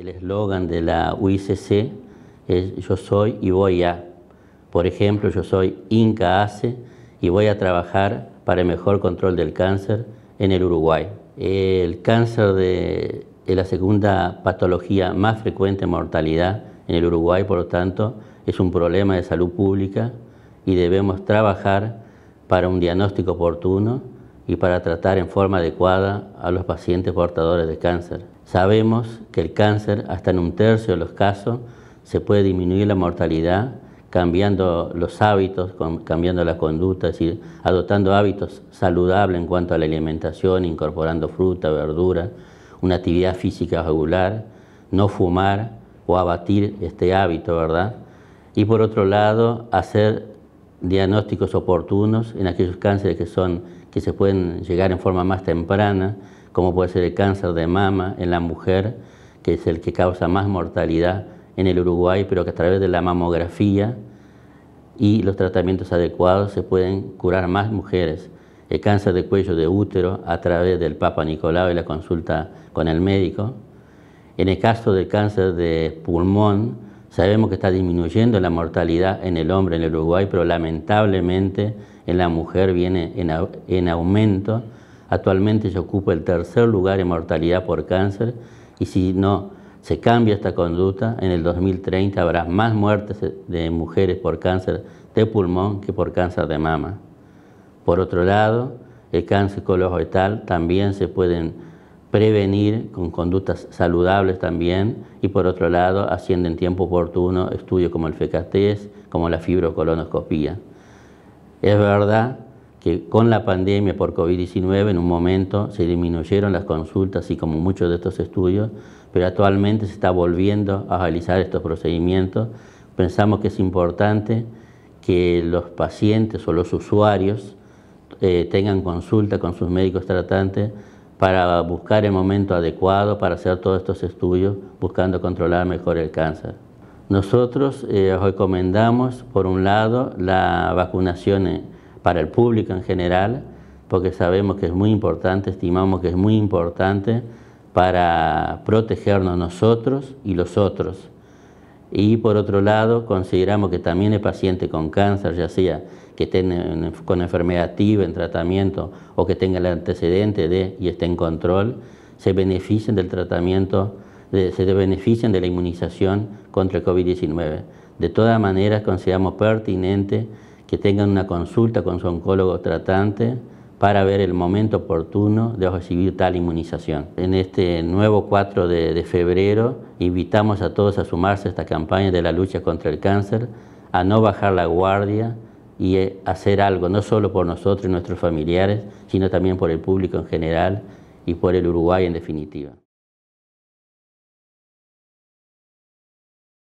El eslogan de la UICC es yo soy y voy a. Por ejemplo, yo soy Inca ACE y voy a trabajar para el mejor control del cáncer en el Uruguay. El cáncer de, es la segunda patología más frecuente en mortalidad en el Uruguay, por lo tanto, es un problema de salud pública y debemos trabajar para un diagnóstico oportuno y para tratar en forma adecuada a los pacientes portadores de cáncer. Sabemos que el cáncer, hasta en un tercio de los casos, se puede disminuir la mortalidad cambiando los hábitos, cambiando la conducta, es decir, adoptando hábitos saludables en cuanto a la alimentación, incorporando fruta, verdura, una actividad física regular, no fumar o abatir este hábito, ¿verdad? Y por otro lado, hacer diagnósticos oportunos en aquellos cánceres que, son, que se pueden llegar en forma más temprana, como puede ser el cáncer de mama en la mujer, que es el que causa más mortalidad en el Uruguay, pero que a través de la mamografía y los tratamientos adecuados se pueden curar más mujeres. El cáncer de cuello de útero a través del Papa Nicolau y la consulta con el médico. En el caso del cáncer de pulmón, Sabemos que está disminuyendo la mortalidad en el hombre en el Uruguay, pero lamentablemente en la mujer viene en, aumento. Actualmente se ocupa el tercer lugar en mortalidad por cáncer y si no se cambia esta conducta, en el 2030 habrá más muertes de mujeres por cáncer de pulmón que por cáncer de mama. Por otro lado, el cáncer colorectal también se pueden prevenir con conductas saludables también y por otro lado haciendo en tiempo oportuno estudios como el FECATES, como la fibrocolonoscopía. Es verdad que con la pandemia por COVID-19 en un momento se disminuyeron las consultas y como muchos de estos estudios, pero actualmente se está volviendo a realizar estos procedimientos. Pensamos que es importante que los pacientes o los usuarios eh, tengan consulta con sus médicos tratantes para buscar el momento adecuado para hacer todos estos estudios buscando controlar mejor el cáncer. Nosotros eh, recomendamos, por un lado, la vacunación eh, para el público en general, porque sabemos que es muy importante, estimamos que es muy importante para protegernos nosotros y los otros. Y por otro lado, consideramos que también el paciente con cáncer, ya sea que esté con enfermedad activa, en tratamiento, o que tenga el antecedente de y esté en control, se beneficien del tratamiento, se beneficien de la inmunización contra el COVID-19. De todas maneras, consideramos pertinente que tengan una consulta con su oncólogo tratante para ver el momento oportuno de recibir tal inmunización. En este nuevo 4 de, febrero invitamos a todos a sumarse a esta campaña de la lucha contra el cáncer, a no bajar la guardia y eh, hacer algo, no solo por nosotros y nuestros familiares, sino también por el público en general y por el Uruguay en definitiva.